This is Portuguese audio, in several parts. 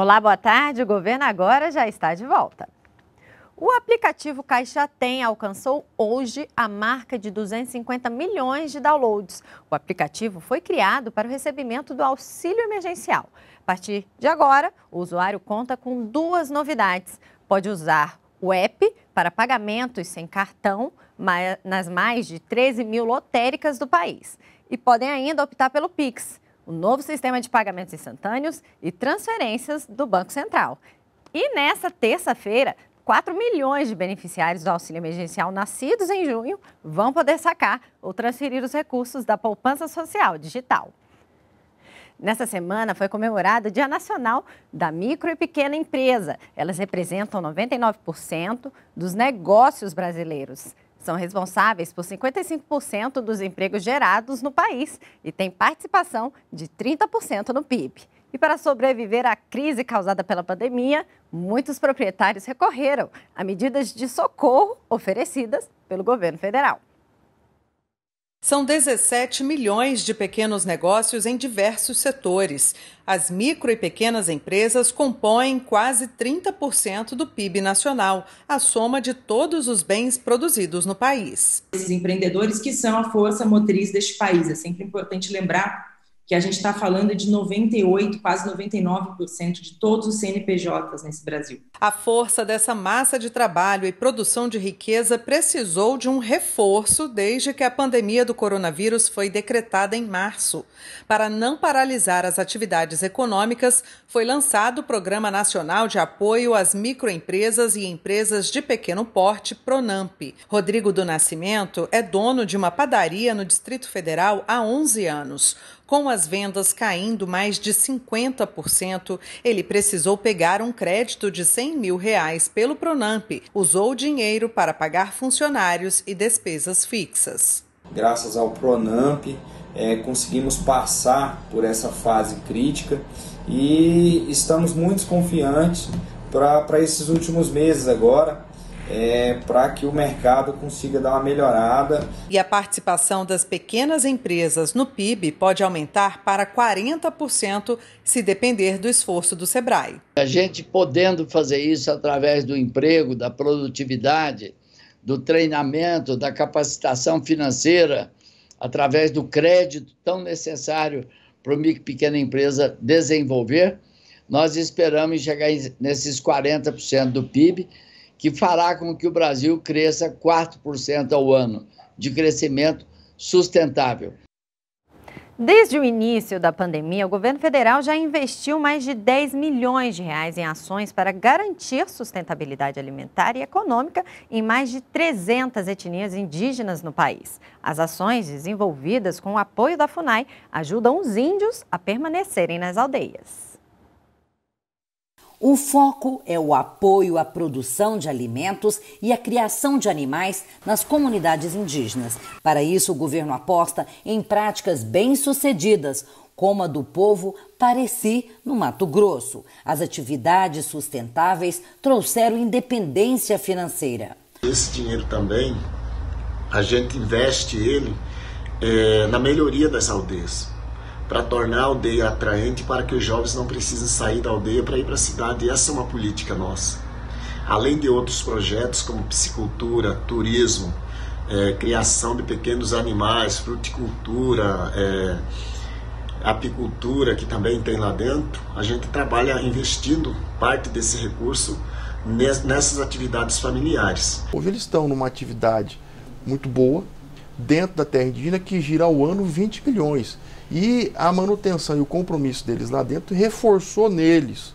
Olá, boa tarde. O Governo Agora já está de volta. O aplicativo Caixa Tem alcançou hoje a marca de 250 milhões de downloads. O aplicativo foi criado para o recebimento do auxílio emergencial. A partir de agora, o usuário conta com duas novidades. Pode usar o app para pagamentos sem cartão nas mais de 13 mil lotéricas do país. E podem ainda optar pelo Pix o novo sistema de pagamentos instantâneos e transferências do Banco Central. E nessa terça-feira, 4 milhões de beneficiários do auxílio emergencial nascidos em junho vão poder sacar ou transferir os recursos da poupança social digital. Nessa semana foi comemorado o Dia Nacional da Micro e Pequena Empresa. Elas representam 99% dos negócios brasileiros são responsáveis por 55% dos empregos gerados no país e têm participação de 30% no PIB. E para sobreviver à crise causada pela pandemia, muitos proprietários recorreram a medidas de socorro oferecidas pelo governo federal. São 17 milhões de pequenos negócios em diversos setores. As micro e pequenas empresas compõem quase 30% do PIB nacional, a soma de todos os bens produzidos no país. Esses empreendedores que são a força motriz deste país. É sempre importante lembrar que a gente está falando de 98, quase 99% de todos os CNPJs nesse Brasil. A força dessa massa de trabalho e produção de riqueza precisou de um reforço desde que a pandemia do coronavírus foi decretada em março. Para não paralisar as atividades econômicas, foi lançado o Programa Nacional de Apoio às Microempresas e Empresas de Pequeno Porte, Pronamp. Rodrigo do Nascimento é dono de uma padaria no Distrito Federal há 11 anos. Com as vendas caindo mais de 50%, ele precisou pegar um crédito de 100 mil reais pelo Pronamp. Usou o dinheiro para pagar funcionários e despesas fixas. Graças ao Pronamp, é, conseguimos passar por essa fase crítica e estamos muito confiantes para esses últimos meses agora é, para que o mercado consiga dar uma melhorada. E a participação das pequenas empresas no PIB pode aumentar para 40% se depender do esforço do Sebrae. A gente podendo fazer isso através do emprego, da produtividade, do treinamento, da capacitação financeira, através do crédito tão necessário para uma pequena empresa desenvolver, nós esperamos chegar nesses 40% do PIB que fará com que o Brasil cresça 4% ao ano, de crescimento sustentável. Desde o início da pandemia, o governo federal já investiu mais de 10 milhões de reais em ações para garantir sustentabilidade alimentar e econômica em mais de 300 etnias indígenas no país. As ações desenvolvidas com o apoio da FUNAI ajudam os índios a permanecerem nas aldeias. O foco é o apoio à produção de alimentos e à criação de animais nas comunidades indígenas. Para isso, o governo aposta em práticas bem-sucedidas, como a do povo Pareci, no Mato Grosso. As atividades sustentáveis trouxeram independência financeira. Esse dinheiro também, a gente investe ele é, na melhoria das aldeias para tornar a aldeia atraente para que os jovens não precisem sair da aldeia para ir para a cidade. essa é uma política nossa. Além de outros projetos como piscicultura, turismo, é, criação de pequenos animais, fruticultura, é, apicultura, que também tem lá dentro, a gente trabalha investindo parte desse recurso nessas atividades familiares. Hoje eles estão numa atividade muito boa, dentro da terra indígena, que gira ao ano 20 milhões. E a manutenção e o compromisso deles lá dentro reforçou neles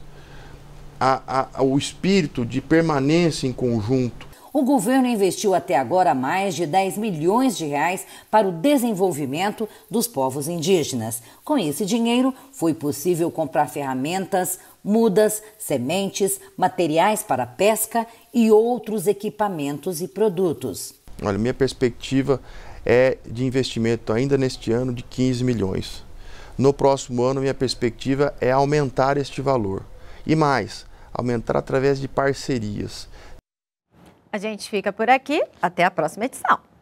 a, a, o espírito de permanência em conjunto. O governo investiu até agora mais de 10 milhões de reais para o desenvolvimento dos povos indígenas. Com esse dinheiro, foi possível comprar ferramentas, mudas, sementes, materiais para pesca e outros equipamentos e produtos. Olha, minha perspectiva é de investimento ainda neste ano de 15 milhões. No próximo ano, minha perspectiva é aumentar este valor. E mais, aumentar através de parcerias. A gente fica por aqui. Até a próxima edição.